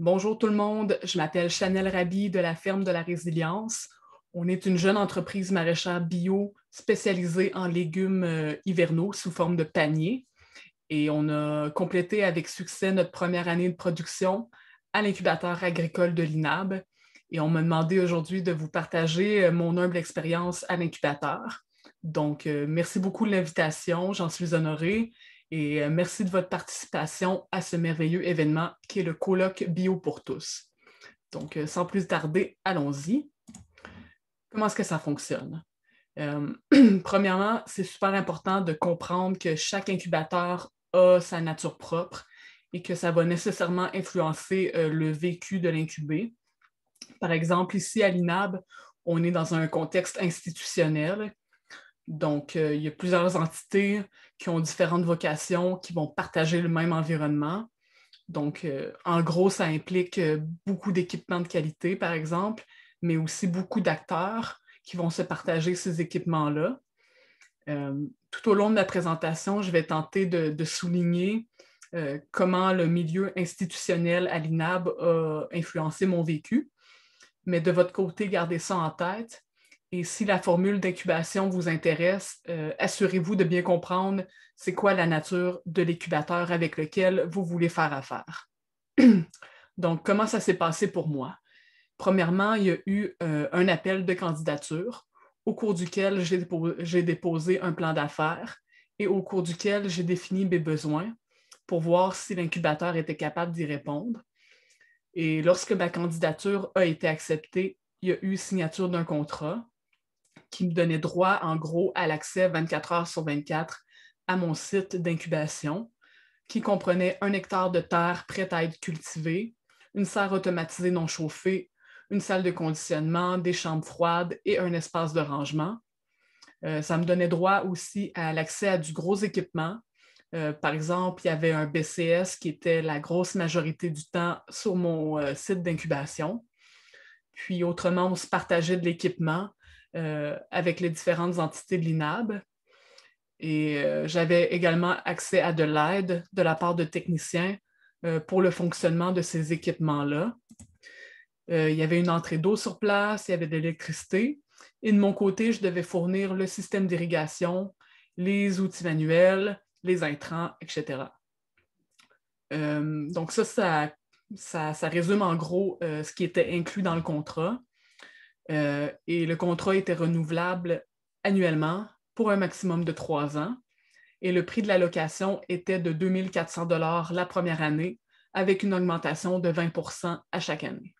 Bonjour tout le monde, je m'appelle Chanel Rabi de la Ferme de la Résilience. On est une jeune entreprise maraîchère bio spécialisée en légumes euh, hivernaux sous forme de panier. Et on a complété avec succès notre première année de production à l'incubateur agricole de l'INAB. Et on m'a demandé aujourd'hui de vous partager euh, mon humble expérience à l'incubateur. Donc, euh, merci beaucoup de l'invitation, j'en suis honorée et euh, merci de votre participation à ce merveilleux événement qui est le colloque Bio pour tous. Donc, euh, sans plus tarder, allons-y. Comment est-ce que ça fonctionne? Euh, premièrement, c'est super important de comprendre que chaque incubateur a sa nature propre et que ça va nécessairement influencer le vécu de l'incubé. Par exemple, ici à l'INAB, on est dans un contexte institutionnel. Donc, il y a plusieurs entités qui ont différentes vocations, qui vont partager le même environnement. Donc, euh, en gros, ça implique euh, beaucoup d'équipements de qualité, par exemple, mais aussi beaucoup d'acteurs qui vont se partager ces équipements-là. Euh, tout au long de la présentation, je vais tenter de, souligner comment le milieu institutionnel à l'INAB a influencé mon vécu. Mais de votre côté, gardez ça en tête. Et si la formule d'incubation vous intéresse, euh, assurez-vous de bien comprendre c'est quoi la nature de l'incubateur avec lequel vous voulez faire affaire. Donc, comment ça s'est passé pour moi? Premièrement, il y a eu euh, un appel de candidature au cours duquel j'ai déposé un plan d'affaires et au cours duquel j'ai défini mes besoins pour voir si l'incubateur était capable d'y répondre. Et lorsque ma candidature a été acceptée, il y a eu signature d'un contrat qui me donnait droit, en gros, à l'accès 24 heures sur 24 à mon site d'incubation, qui comprenait un hectare de terre prête à être cultivée, une serre automatisée non chauffée, une salle de conditionnement, des chambres froides et un espace de rangement. Euh, ça me donnait droit aussi à l'accès à du gros équipement. Euh, par exemple, il y avait un BCS qui était la grosse majorité du temps sur mon euh, site d'incubation. Puis autrement, on se partageait de l'équipement. Euh, avec les différentes entités de l'INAB. Et euh, j'avais également accès à de l'aide de la part de techniciens euh, pour le fonctionnement de ces équipements-là. il y avait une entrée d'eau sur place, il y avait de l'électricité. Et de mon côté, je devais fournir le système d'irrigation, les outils manuels, les intrants, etc. donc ça, ça, résume en gros ce qui était inclus dans le contrat. Euh, et le contrat était renouvelable annuellement pour un maximum de trois ans. Et le prix de la location était de 2400 dollars la première année, avec une augmentation de 20 à chaque année.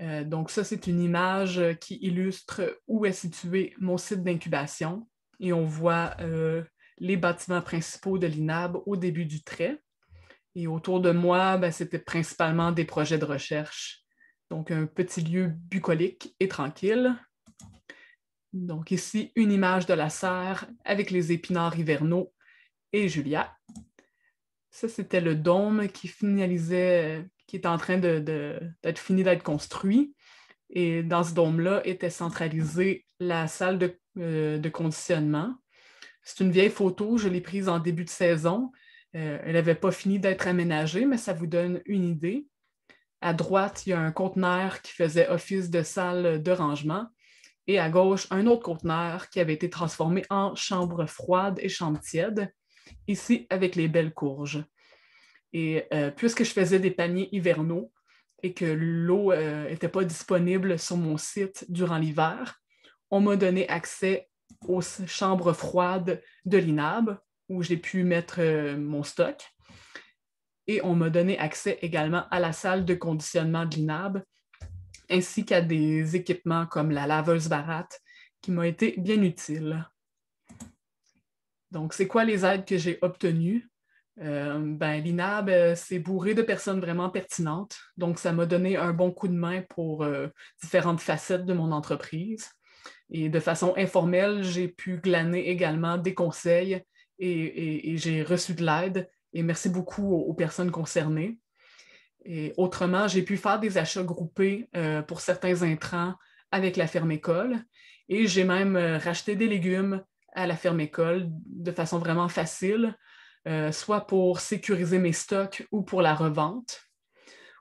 Euh, donc ça, c'est une image qui illustre où est situé mon site d'incubation. Et on voit euh, les bâtiments principaux de l'INAB au début du trait. Et autour de moi, ben, c'était principalement des projets de recherche donc, un petit lieu bucolique et tranquille. Donc, ici, une image de la serre avec les épinards hivernaux et Julia. Ça, c'était le dôme qui finalisait, qui est en train d'être fini d'être construit. Et dans ce dôme-là était centralisée la salle de, euh, conditionnement. C'est une vieille photo, je l'ai prise en début de saison. Euh, elle n'avait pas fini d'être aménagée, mais ça vous donne une idée. À droite, il y a un conteneur qui faisait office de salle de rangement et à gauche, un autre conteneur qui avait été transformé en chambre froide et chambre tiède, ici avec les belles courges. Et euh, puisque je faisais des paniers hivernaux et que l'eau n'était euh, pas disponible sur mon site durant l'hiver, on m'a donné accès aux chambres froides de l'INAB où j'ai pu mettre euh, mon stock et on m'a donné accès également à la salle de conditionnement de l'INAB, ainsi qu'à des équipements comme la laveuse baratte, qui m'a été bien utile. Donc, c'est quoi les aides que j'ai obtenues? Euh, ben, L'INAB, euh, c'est bourré de personnes vraiment pertinentes. Donc, ça m'a donné un bon coup de main pour euh, différentes facettes de mon entreprise. Et de façon informelle, j'ai pu glaner également des conseils et, et j'ai reçu de l'aide et merci beaucoup aux, personnes concernées. Et autrement, j'ai pu faire des achats groupés euh, pour certains intrants avec la ferme école et j'ai même euh, racheté des légumes à la ferme école de façon vraiment facile, euh, soit pour sécuriser mes stocks ou pour la revente.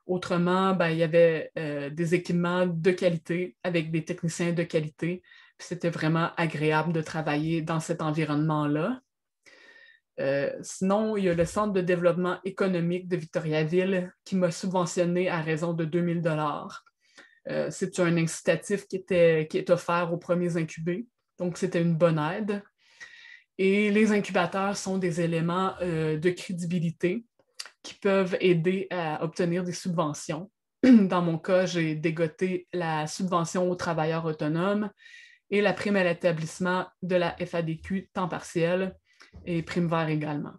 Autrement, ben, il y avait des équipements de qualité avec des techniciens de qualité. C'était vraiment agréable de travailler dans cet environnement-là. Euh, sinon, il y a le Centre de développement économique de Victoriaville qui m'a subventionné à raison de 2000 dollars. Euh, c'est un incitatif qui, est offert aux premiers incubés, donc c'était une bonne aide. Et les incubateurs sont des éléments euh, de crédibilité qui peuvent aider à obtenir des subventions. Dans mon cas, j'ai dégoté la subvention aux travailleurs autonomes et la prime à l'établissement de la FADQ temps partiel et prime également.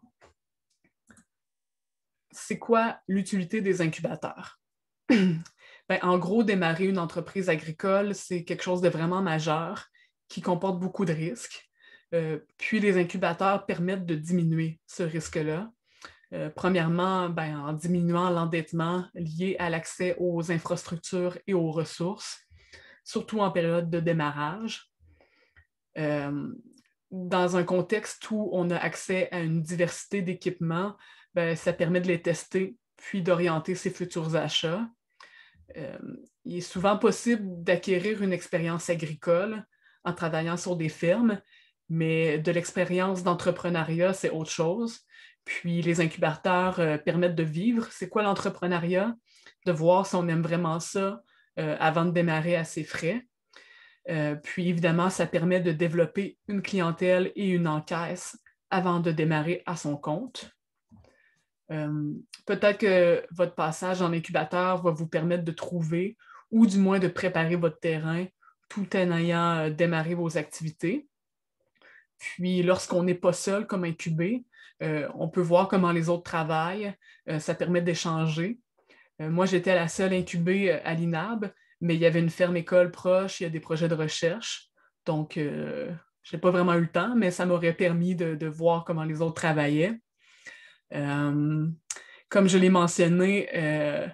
C'est quoi l'utilité des incubateurs? Ben, en gros, démarrer une entreprise agricole, c'est quelque chose de vraiment majeur qui comporte beaucoup de risques. Euh, puis les incubateurs permettent de diminuer ce risque-là. Euh, premièrement, ben, en diminuant l'endettement lié à l'accès aux infrastructures et aux ressources, surtout en période de démarrage. Euh, dans un contexte où on a accès à une diversité d'équipements, ben, ça permet de les tester puis d'orienter ses futurs achats. Euh, il est souvent possible d'acquérir une expérience agricole en travaillant sur des fermes, mais de l'expérience d'entrepreneuriat, c'est autre chose. Puis les incubateurs euh, permettent de vivre. C'est quoi l'entrepreneuriat? De voir si on aime vraiment ça euh, avant de démarrer à ses frais. Euh, puis évidemment, ça permet de développer une clientèle et une encaisse avant de démarrer à son compte. Euh, peut-être que votre passage en incubateur va vous permettre de trouver ou du moins de préparer votre terrain tout en ayant euh, démarré vos activités. Puis lorsqu'on n'est pas seul comme incubé, on peut voir comment les autres travaillent. ça permet d'échanger. moi, j'étais la seule incubée à l'INAB mais il y avait une ferme école proche, il y a des projets de recherche. Donc, euh, je n'ai pas vraiment eu le temps, mais ça m'aurait permis de, voir comment les autres travaillaient. Euh, comme je l'ai mentionné, euh,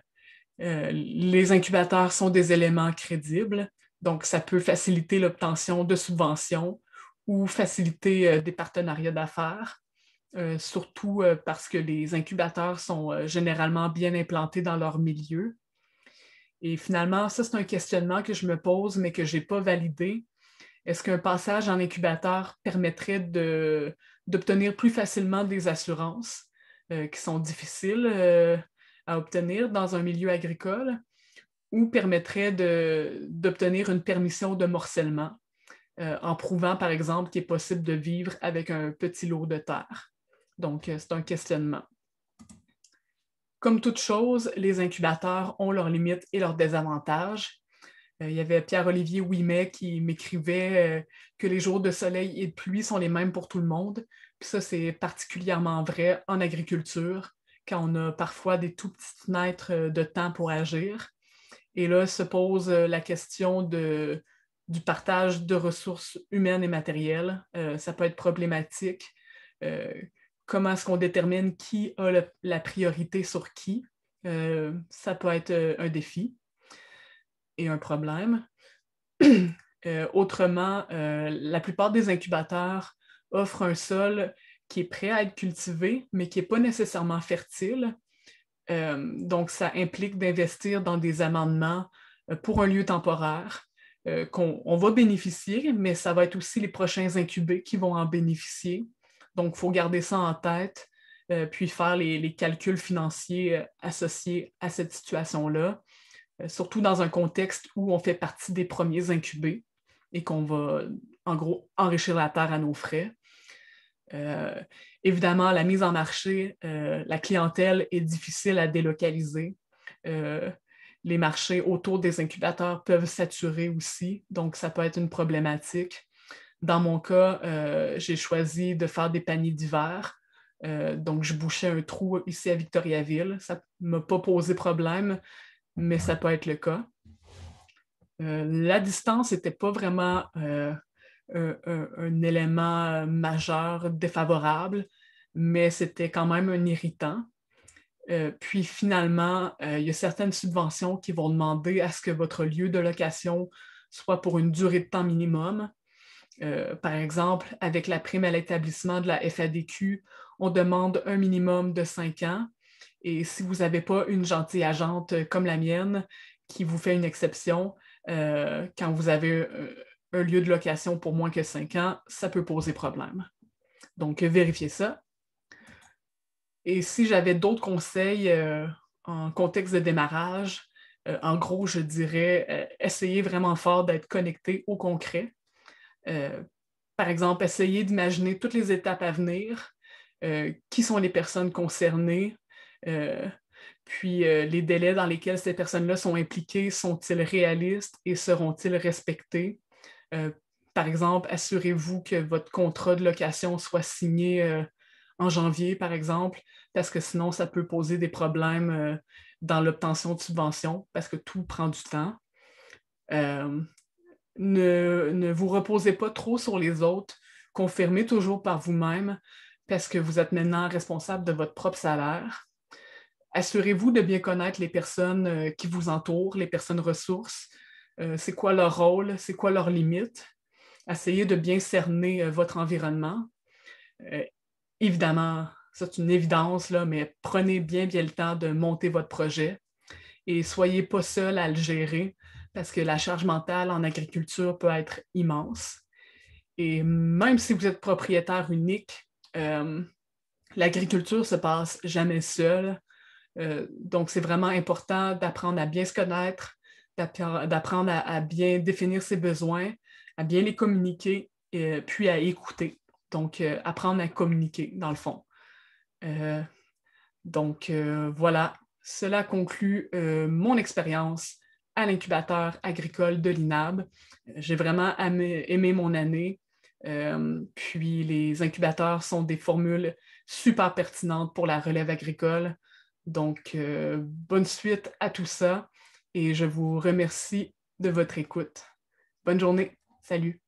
les incubateurs sont des éléments crédibles, donc ça peut faciliter l'obtention de subventions ou faciliter des partenariats d'affaires. surtout parce que les incubateurs sont généralement bien implantés dans leur milieu. Et finalement, ça, c'est un questionnement que je me pose, mais que je n'ai pas validé. Est-ce qu'un passage en incubateur permettrait d'obtenir plus facilement des assurances euh, qui sont difficiles euh, à obtenir dans un milieu agricole ou permettrait d'obtenir une permission de morcellement euh, en prouvant, par exemple, qu'il est possible de vivre avec un petit lot de terre? Donc, c'est un questionnement. Comme toute chose, les incubateurs ont leurs limites et leurs désavantages. Euh, il y avait Pierre-Olivier Ouimet qui m'écrivait euh, que les jours de soleil et de pluie sont les mêmes pour tout le monde. Puis ça, c'est particulièrement vrai en agriculture, quand on a parfois des tout petites fenêtres euh, de temps pour agir. Et là se pose la question du partage de ressources humaines et matérielles. ça peut être problématique comment est-ce qu'on détermine qui a la priorité sur qui, euh, ça peut être euh, un défi et un problème. Euh, autrement, la plupart des incubateurs offrent un sol qui est prêt à être cultivé, mais qui n'est pas nécessairement fertile. donc, ça implique d'investir dans des amendements pour un lieu temporaire qu'on va bénéficier, mais ça va être aussi les prochains incubés qui vont en bénéficier. Donc, il faut garder ça en tête, euh, puis faire les, calculs financiers euh, associés à cette situation-là, euh, surtout dans un contexte où on fait partie des premiers incubés et qu'on va, en gros, enrichir la terre à nos frais. évidemment, la mise en marché, la clientèle est difficile à délocaliser les marchés autour des incubateurs peuvent saturer aussi, donc ça peut être une problématique. Dans mon cas, euh, j'ai choisi de faire des paniers d'hiver. Euh, donc, je bouchais un trou ici à Victoriaville. Ça ne m'a pas posé problème, mais ça peut être le cas. Euh, la distance n'était pas vraiment un, élément majeur défavorable, mais c'était quand même un irritant. puis finalement, il y a certaines subventions qui vont demander à ce que votre lieu de location soit pour une durée de temps minimum. Euh, par exemple, avec la prime à l'établissement de la FADQ, on demande un minimum de cinq ans. Et si vous n'avez pas une gentille agente euh, comme la mienne qui vous fait une exception, euh, quand vous avez un lieu de location pour moins que cinq ans, ça peut poser problème. Donc, vérifiez ça. Et si j'avais d'autres conseils en contexte de démarrage, en gros, je dirais, essayez vraiment fort d'être connecté au concret. Euh, par exemple, essayer d'imaginer toutes les étapes à venir, euh, qui sont les personnes concernées, euh, puis les délais dans lesquels ces personnes-là sont impliquées sont-ils réalistes et seront-ils respectés? par exemple, assurez-vous que votre contrat de location soit signé en janvier, par exemple, parce que sinon, ça peut poser des problèmes dans l'obtention de subventions, parce que tout prend du temps. Ne, vous reposez pas trop sur les autres. Confirmez toujours par vous-même parce que vous êtes maintenant responsable de votre propre salaire. Assurez-vous de bien connaître les personnes euh, qui vous entourent, les personnes ressources, euh, c'est quoi leur rôle, c'est quoi leurs limites. Essayez de bien cerner euh, votre environnement. évidemment, c'est une évidence, là, mais prenez bien, bien le temps de monter votre projet et soyez pas seul à le gérer parce que la charge mentale en agriculture peut être immense. Et même si vous êtes propriétaire unique, l'agriculture euh, l'agriculture se passe jamais seule. Euh, donc, c'est vraiment important d'apprendre à bien se connaître, d'apprendre à, bien définir ses besoins, à bien les communiquer, euh, puis à écouter. Donc, apprendre à communiquer, dans le fond. donc, voilà, cela conclut mon expérience à l'incubateur agricole de l'INAB. Euh, j'ai vraiment aimé, mon année. Euh, puis les incubateurs sont des formules super pertinentes pour la relève agricole. Donc, euh, bonne suite à tout ça et je vous remercie de votre écoute. Bonne journée. Salut.